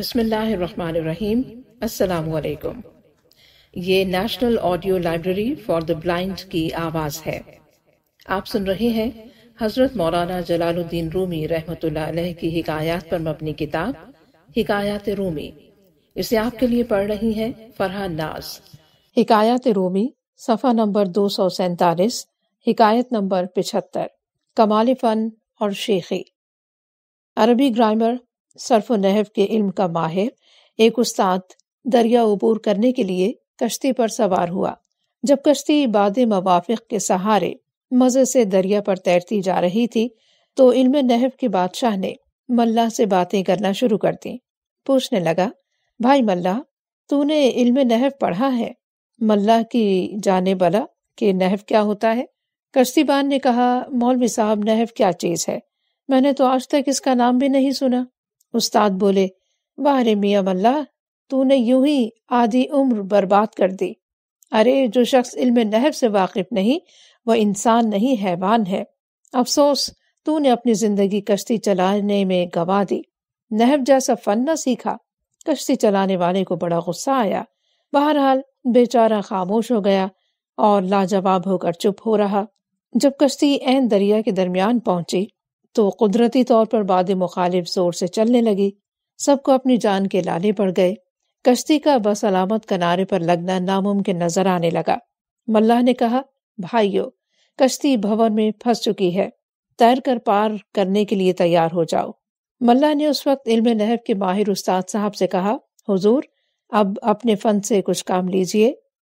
बिस्मिल्लाहिर्रहमानिर्रहीम अस्सलाम ये national audio library for the blind की आवाज़ है आप सुन रहे हैं हज़रत मौलाना जलालुद्दीन रूमी रहमत की हिकायत पर मबनी किताब हिकायत रूमी इसे आपके लिए पढ़ रही है फरहा नाज हिकायत रूमी सफ़ा नंबर दो सौ सैतालीस हिकायत नंबर पिछहत्तर कमाल फ़न और शेखी अरबी ग्रामर सरफ नहब के इल्म का माहिर एक उस्ताद दरिया अबूर करने के लिए कश्ती पर सवार हुआ जब कश्ती बाद मवाफिक के सहारे मजे से दरिया पर तैरती जा रही थी तो इल्म नहब के बादशाह ने मल्ला से बातें करना शुरू कर दी पूछने लगा भाई मल्ला तूने इल्म नहब पढ़ा है मल्ला की जाने बला के नहब क्या होता है कश्ती बान ने कहा मौलवी साहब नहब क्या चीज़ है मैंने तो आज तक इसका नाम भी नहीं सुना उस्ताद बोले वाह रे मियाँ मल्ला तूने यूं ही आधी उम्र बर्बाद कर दी अरे जो शख्स इल्म नहब से वाकिफ नहीं वह इंसान नहीं हैवान है अफसोस तू ने अपनी जिंदगी कश्ती चलाने में गवा दी नहब जैसा फन न सीखा कश्ती चलाने वाले को बड़ा गुस्सा आया बहरहाल बेचारा खामोश हो गया और लाजवाब होकर चुप हो रहा जब कश्ती एन दरिया के दरमियान पहुंची तो कुदरती तौर पर बाद मुखालिफ जोर से चलने लगी सबको अपनी जान के लाने पड़ गए कश्ती का बस अलामत किनारे पर लगना नामुमकिन नजर आने लगा मल्लाह ने कहा भाइयों कश्ती भवन में फंस चुकी है तैर कर पार करने के लिए तैयार हो जाओ मल्ला ने उस वक्त इल्म नहब के माहिर उस्ताद साहब से कहा हुजूर अब अपने फन से कुछ काम लीजिए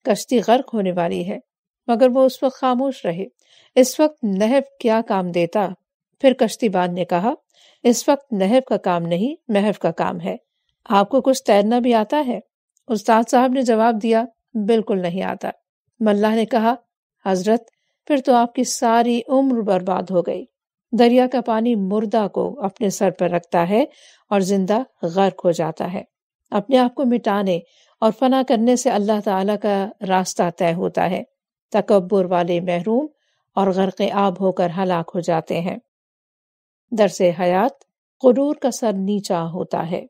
कश्ती गर्क होने वाली है मगर वो उस वक्त खामोश रहे इस वक्त नहब क्या काम देता फिर कश्तीबान ने कहा इस वक्त नहब का काम नहीं महफ का काम है आपको कुछ तैरना भी आता है उस्ताद साहब ने जवाब दिया बिल्कुल नहीं आता मल्ला ने कहा हजरत फिर तो आपकी सारी उम्र बर्बाद हो गई दरिया का पानी मुर्दा को अपने सर पर रखता है और जिंदा गर्क हो जाता है अपने आप को मिटाने और फना करने से अल्लाह ताला का रास्ता तय होता है तकबर वाले महरूम और गर्क आब होकर हलाक हो जाते हैं दरसे हयात गुरूर का सर नीचा होता है